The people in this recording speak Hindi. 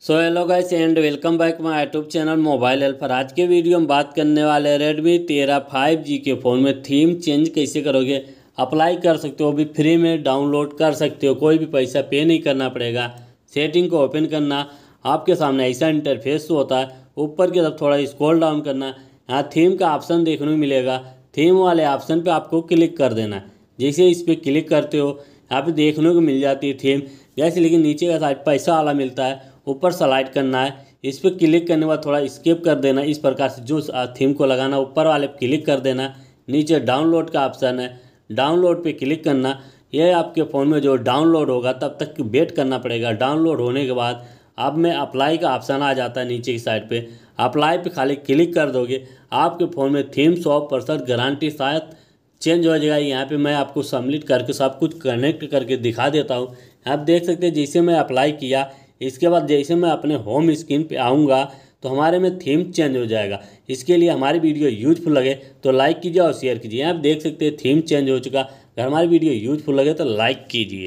so hello guys and welcome back my YouTube channel mobile helper आज के वीडियो में बात करने वाले हैं रेडमी तेरह फाइव जी के फ़ोन में थीम चेंज कैसे करोगे अप्लाई कर सकते हो भी फ्री में डाउनलोड कर सकते हो कोई भी पैसा पे नहीं करना पड़ेगा सेटिंग को ओपन करना आपके सामने ऐसा इंटरफेस होता है ऊपर की तरफ थोड़ा स्क्रॉल डाउन करना यहाँ थीम का ऑप्शन देखने को मिलेगा थीम वाले ऑप्शन पर आपको क्लिक कर देना जैसे इस पर क्लिक करते हो यहाँ पर देखने को मिल जाती है थीम जैसे लेकिन नीचे का साइड पैसा वाला मिलता है ऊपर स्लाइड करना है इस पर क्लिक करने के बाद थोड़ा स्केप कर देना इस प्रकार से जो थीम को लगाना ऊपर वाले पर क्लिक कर देना नीचे डाउनलोड का ऑप्शन है डाउनलोड पे क्लिक करना यह आपके फ़ोन में जो डाउनलोड होगा तब तक वेट करना पड़ेगा डाउनलोड होने के बाद अब में अप्लाई का ऑप्शन आ जाता है नीचे की साइड पे अप्लाई पे खाली क्लिक कर दोगे आपके फ़ोन में थीम सौ परसेंट गारंटी शायद चेंज हो जाएगा यहाँ पे मैं आपको सबमिट करके सब कुछ कनेक्ट करके दिखा देता हूँ आप देख सकते हैं जैसे मैं अप्लाई किया इसके बाद जैसे मैं अपने होम स्क्रीन पे आऊँगा तो हमारे में थीम चेंज हो जाएगा इसके लिए हमारी वीडियो यूजफुल लगे तो लाइक कीजिए और शेयर कीजिए आप देख सकते हैं थीम चेंज हो चुका अगर हमारी वीडियो यूजफुल लगे तो लाइक कीजिए